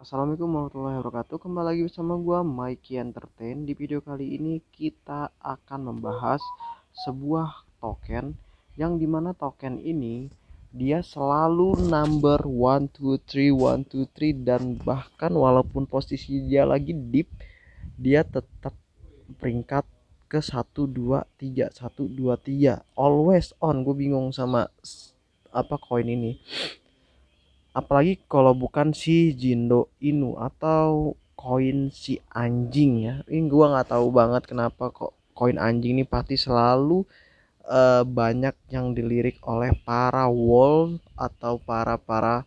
Assalamualaikum warahmatullahi wabarakatuh Kembali lagi bersama gue Mikey Entertain Di video kali ini kita akan membahas sebuah token Yang dimana token ini dia selalu number 1, 2, 3, 1, 2, 3 Dan bahkan walaupun posisi dia lagi deep Dia tetap peringkat ke 1, 2, 3, 1, 2, 3 Always on, gue bingung sama apa koin ini apalagi kalau bukan si Jindo Inu atau koin si anjing ya ini gua nggak tahu banget kenapa kok koin anjing ini pasti selalu uh, banyak yang dilirik oleh para wall atau para para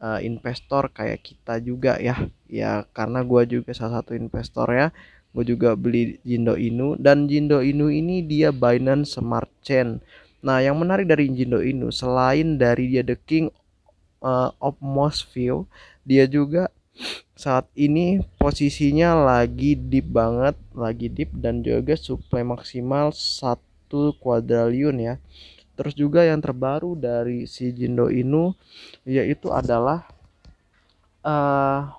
uh, investor kayak kita juga ya ya karena gua juga salah satu investor ya gue juga beli Jindo Inu dan Jindo Inu ini dia Binance Smart Chain. Nah, yang menarik dari Jindo Inu selain dari dia the king uh, eh, most View. Dia juga saat ini posisinya lagi deep banget, lagi deep dan juga supply maksimal satu quadrillion ya. Terus juga yang terbaru dari si Jindo Inu yaitu adalah uh,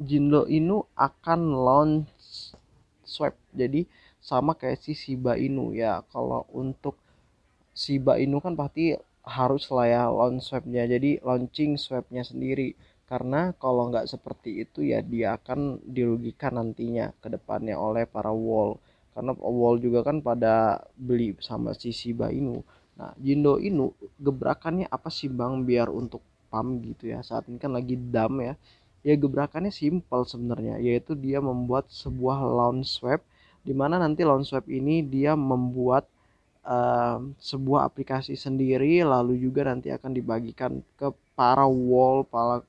Jindo Inu akan launch swap. Jadi sama kayak si Shiba Inu ya. Kalau untuk Shiba Inu kan pasti harus lah ya launch webnya jadi launching swabnya sendiri karena kalau nggak seperti itu ya dia akan dirugikan nantinya ke depannya oleh para wall karena wall juga kan pada beli sama si Shiba Inu nah Jindo Inu gebrakannya apa sih bang biar untuk pam gitu ya saat ini kan lagi dam ya ya gebrakannya simpel sebenarnya yaitu dia membuat sebuah launch web di mana nanti launch web ini dia membuat sebuah aplikasi sendiri lalu juga nanti akan dibagikan ke para wall para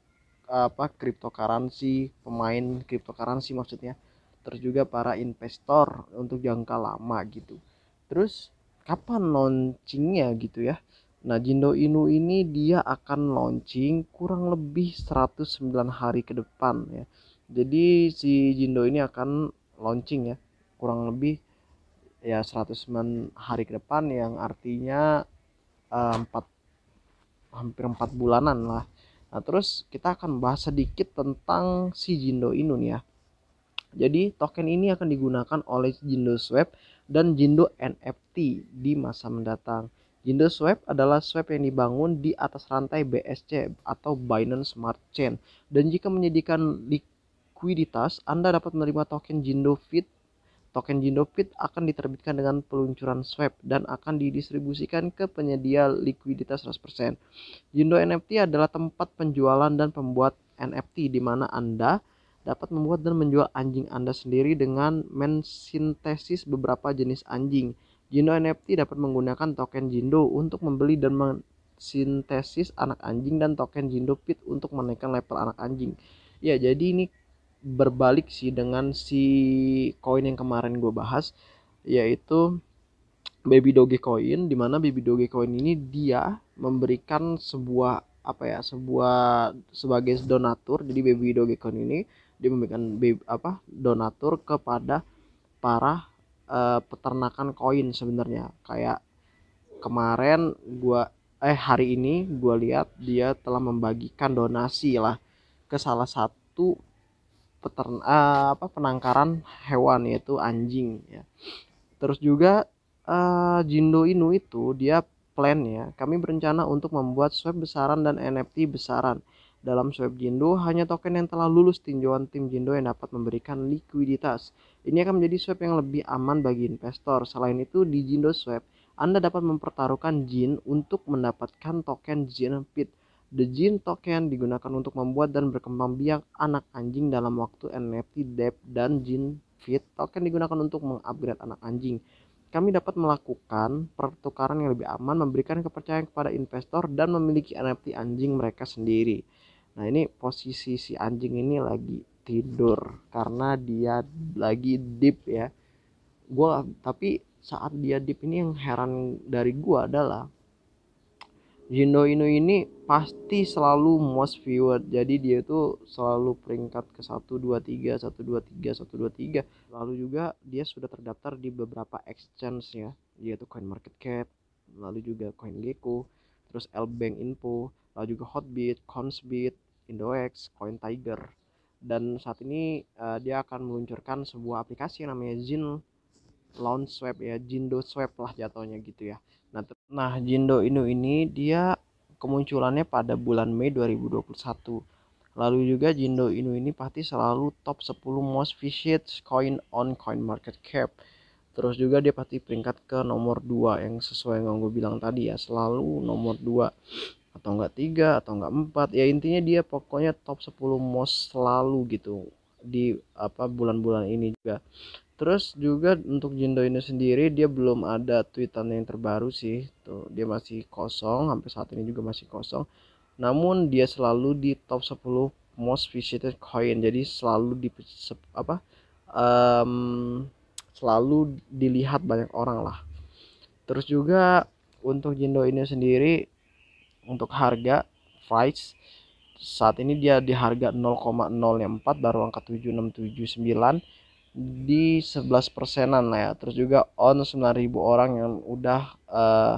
apa cryptocurrency pemain cryptocurrency maksudnya terus juga para investor untuk jangka lama gitu terus kapan launchingnya gitu ya nah Jindo Inu ini dia akan launching kurang lebih 109 hari ke depan ya jadi si Jindo ini akan launching ya kurang lebih ya 109 hari ke depan yang artinya eh, empat 4 hampir empat bulanan lah. Nah, terus kita akan bahas sedikit tentang si Jindo Inun ya. Jadi token ini akan digunakan oleh Jindo Swap dan Jindo NFT di masa mendatang. Jindo Swap adalah swap yang dibangun di atas rantai BSC atau Binance Smart Chain. Dan jika menyediakan likuiditas, Anda dapat menerima token Jindo Fit Token Jindopit akan diterbitkan dengan peluncuran swap dan akan didistribusikan ke penyedia likuiditas 100%. Jindo NFT adalah tempat penjualan dan pembuat NFT di mana Anda dapat membuat dan menjual anjing Anda sendiri dengan mensintesis beberapa jenis anjing. Jindo NFT dapat menggunakan token Jindo untuk membeli dan mensintesis anak anjing dan token Jindo Pit untuk menaikkan level anak anjing. Ya, jadi ini berbalik sih dengan si koin yang kemarin gue bahas yaitu baby doge coin dimana baby doge coin ini dia memberikan sebuah apa ya sebuah sebagai donatur jadi baby doge coin ini dia memberikan baby, apa donatur kepada para uh, peternakan koin sebenarnya kayak kemarin gua eh hari ini gua lihat dia telah membagikan donasi lah ke salah satu petern uh, apa penangkaran hewan yaitu anjing ya. Terus juga uh, Jindo Inu itu dia plan ya. Kami berencana untuk membuat swab besaran dan NFT besaran. Dalam swab Jindo hanya token yang telah lulus tinjauan tim Jindo yang dapat memberikan likuiditas. Ini akan menjadi swab yang lebih aman bagi investor. Selain itu di Jindo Swap anda dapat mempertaruhkan jin untuk mendapatkan token jin pit The Gene Token digunakan untuk membuat dan berkembang biak anak anjing dalam waktu NFT DAP dan Gene Fit token digunakan untuk mengupgrade anak anjing. Kami dapat melakukan pertukaran yang lebih aman, memberikan kepercayaan kepada investor dan memiliki NFT anjing mereka sendiri. Nah, ini posisi si anjing ini lagi tidur karena dia lagi deep ya. Gua tapi saat dia deep ini yang heran dari gua adalah Jindo Inu ini pasti selalu most viewed jadi dia itu selalu peringkat ke 1 2 3 1 2 3 1 2 3 lalu juga dia sudah terdaftar di beberapa exchange ya yaitu cap lalu juga coin gecko terus L bank Info lalu juga Hotbit, Consbit, Indoex, tiger dan saat ini uh, dia akan meluncurkan sebuah aplikasi yang namanya Zin launch Swap ya jindo Swap lah jatuhnya gitu ya nah nah jindo inu ini dia kemunculannya pada bulan Mei 2021 Lalu juga Jindo Inu ini pasti selalu top 10 most visited coin on coin market cap. Terus juga dia pasti peringkat ke nomor 2 yang sesuai yang gue bilang tadi ya, selalu nomor 2 atau enggak 3 atau enggak 4. Ya intinya dia pokoknya top 10 most selalu gitu di apa bulan-bulan ini juga terus juga untuk Jindo ini sendiri dia belum ada tweetan yang terbaru sih tuh dia masih kosong sampai saat ini juga masih kosong namun dia selalu di top 10 most visited coin jadi selalu di apa um, selalu dilihat banyak orang lah terus juga untuk Jindo ini sendiri untuk harga price saat ini dia di harga 0,04 baru angka 7679 di 11 persenan lah ya terus juga on 9000 orang yang udah uh,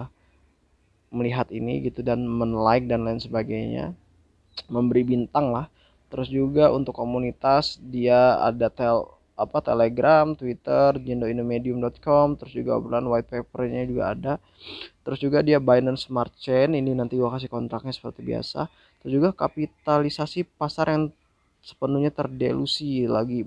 melihat ini gitu dan men like dan lain sebagainya memberi bintang lah terus juga untuk komunitas dia ada tel apa telegram twitter jendoinomedium.com terus juga obrolan white papernya juga ada terus juga dia Binance Smart Chain ini nanti gua kasih kontraknya seperti biasa terus juga kapitalisasi pasar yang sepenuhnya terdelusi lagi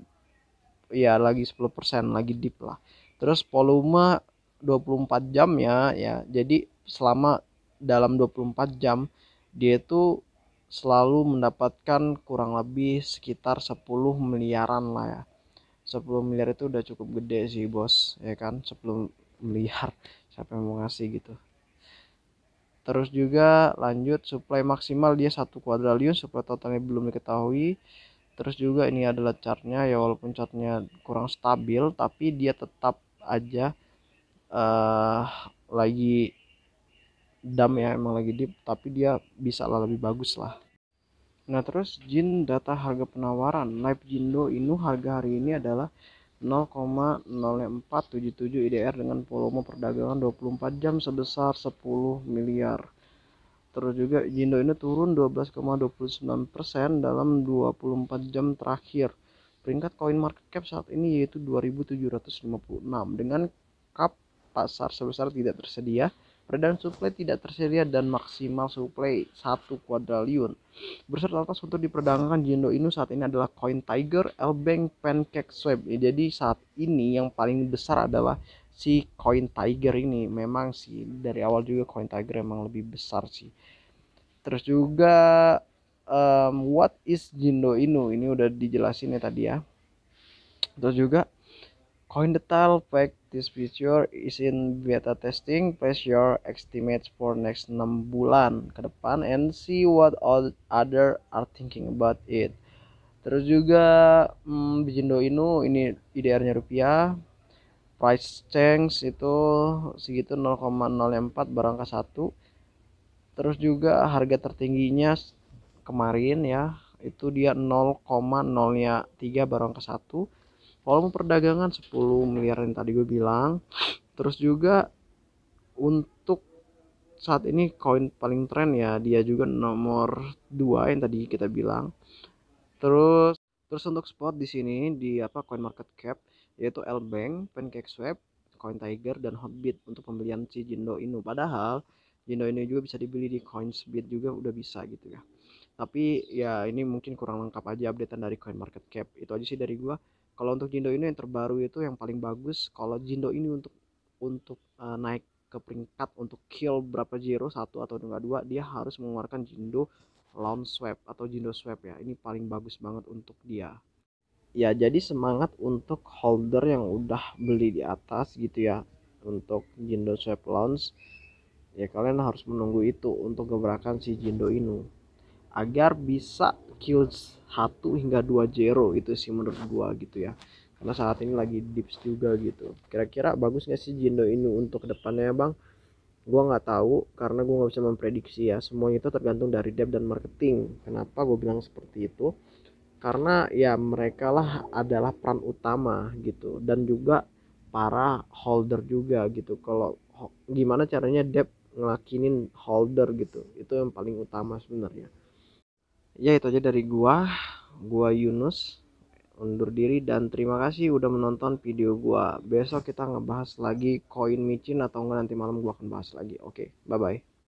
ya lagi 10% lagi dip lah terus volume 24 jam ya ya jadi selama dalam 24 jam dia itu selalu mendapatkan kurang lebih sekitar 10 miliaran lah ya 10 miliar itu udah cukup gede sih bos ya kan 10 miliar siapa yang mau ngasih gitu terus juga lanjut supply maksimal dia satu kuadralion supply totalnya belum diketahui terus juga ini adalah chartnya ya walaupun chartnya kurang stabil tapi dia tetap aja uh, lagi dam ya emang lagi deep tapi dia bisa lah lebih bagus lah nah terus jin data harga penawaran live jindo inu harga hari ini adalah 0,0477 IDR dengan volume perdagangan 24 jam sebesar 10 miliar Terus juga Jindo ini turun 12,29% dalam 24 jam terakhir. Peringkat coin market cap saat ini yaitu 2756 dengan cap pasar sebesar tidak tersedia, peredaran supply tidak tersedia dan maksimal supply 1 kuadriliun. Bursa teratas untuk diperdagangkan Jindo ini saat ini adalah Coin Tiger, Elbank, Pancake Swap. Ya, jadi saat ini yang paling besar adalah si Coin Tiger ini memang sih dari awal juga Coin Tiger emang lebih besar sih. Terus juga um, what is Jindo Inu ini udah dijelasin ya tadi ya. Terus juga coin detail fact this feature is in beta testing. Place your estimates for next 6 bulan ke depan and see what all other are thinking about it. Terus juga hmm, Jindo Inu ini IDR-nya rupiah price change itu segitu 0,04 barangka 1 terus juga harga tertingginya kemarin ya itu dia 0,03 barangka 1 volume perdagangan 10 miliar yang tadi gue bilang terus juga untuk saat ini koin paling tren ya dia juga nomor 2 yang tadi kita bilang terus terus untuk spot di sini di apa coin market cap yaitu L Bank, Pancake Swap, Coin Tiger, dan Hotbit untuk pembelian si Jindo Inu. Padahal Jindo Inu juga bisa dibeli di Coinsbit juga udah bisa gitu ya. Tapi ya ini mungkin kurang lengkap aja updatean dari Coin Market Cap Itu aja sih dari gua. Kalau untuk Jindo Inu yang terbaru itu yang paling bagus kalau Jindo ini untuk untuk uh, naik ke peringkat untuk kill berapa zero satu atau enggak dua dia harus mengeluarkan Jindo Launch Swap atau Jindo Swap ya. Ini paling bagus banget untuk dia ya jadi semangat untuk holder yang udah beli di atas gitu ya untuk Jindo Swap Launch ya kalian harus menunggu itu untuk gebrakan si Jindo ini agar bisa kill 1 hingga 2 zero itu sih menurut gua gitu ya karena saat ini lagi dips juga gitu kira-kira bagus gak sih Jindo ini untuk kedepannya bang gua nggak tahu karena gua nggak bisa memprediksi ya semuanya itu tergantung dari depth dan marketing kenapa gua bilang seperti itu karena ya mereka lah adalah peran utama gitu dan juga para holder juga gitu kalau gimana caranya Depp ngelakinin holder gitu itu yang paling utama sebenarnya ya itu aja dari gua gua Yunus undur diri dan terima kasih udah menonton video gua besok kita ngebahas lagi koin micin atau enggak nanti malam gua akan bahas lagi oke okay, bye bye